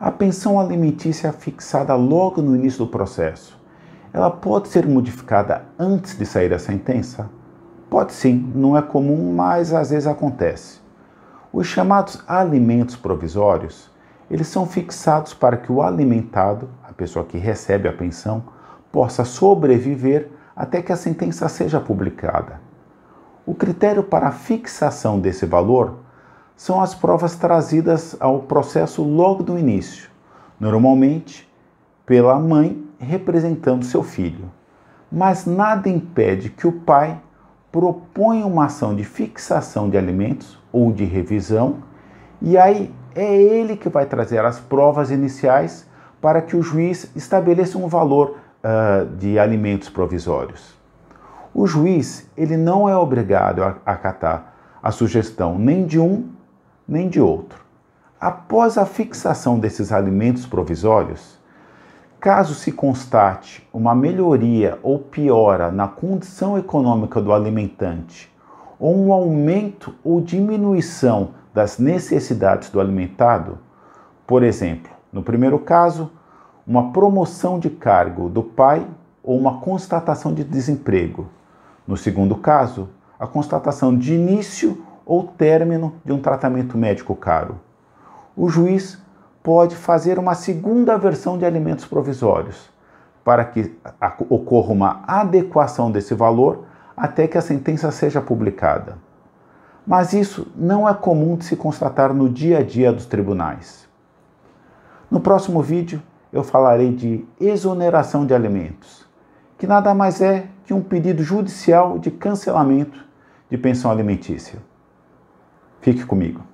A pensão alimentícia é fixada logo no início do processo. Ela pode ser modificada antes de sair a sentença? Pode sim, não é comum, mas às vezes acontece. Os chamados alimentos provisórios, eles são fixados para que o alimentado, a pessoa que recebe a pensão, possa sobreviver até que a sentença seja publicada. O critério para a fixação desse valor são as provas trazidas ao processo logo do início, normalmente pela mãe representando seu filho. Mas nada impede que o pai proponha uma ação de fixação de alimentos ou de revisão, e aí é ele que vai trazer as provas iniciais para que o juiz estabeleça um valor uh, de alimentos provisórios. O juiz ele não é obrigado a acatar a sugestão nem de um nem de outro. Após a fixação desses alimentos provisórios, caso se constate uma melhoria ou piora na condição econômica do alimentante, ou um aumento ou diminuição das necessidades do alimentado, por exemplo, no primeiro caso, uma promoção de cargo do pai ou uma constatação de desemprego. No segundo caso, a constatação de início ou término de um tratamento médico caro. O juiz pode fazer uma segunda versão de alimentos provisórios, para que ocorra uma adequação desse valor até que a sentença seja publicada. Mas isso não é comum de se constatar no dia a dia dos tribunais. No próximo vídeo, eu falarei de exoneração de alimentos, que nada mais é que um pedido judicial de cancelamento de pensão alimentícia. Fique comigo.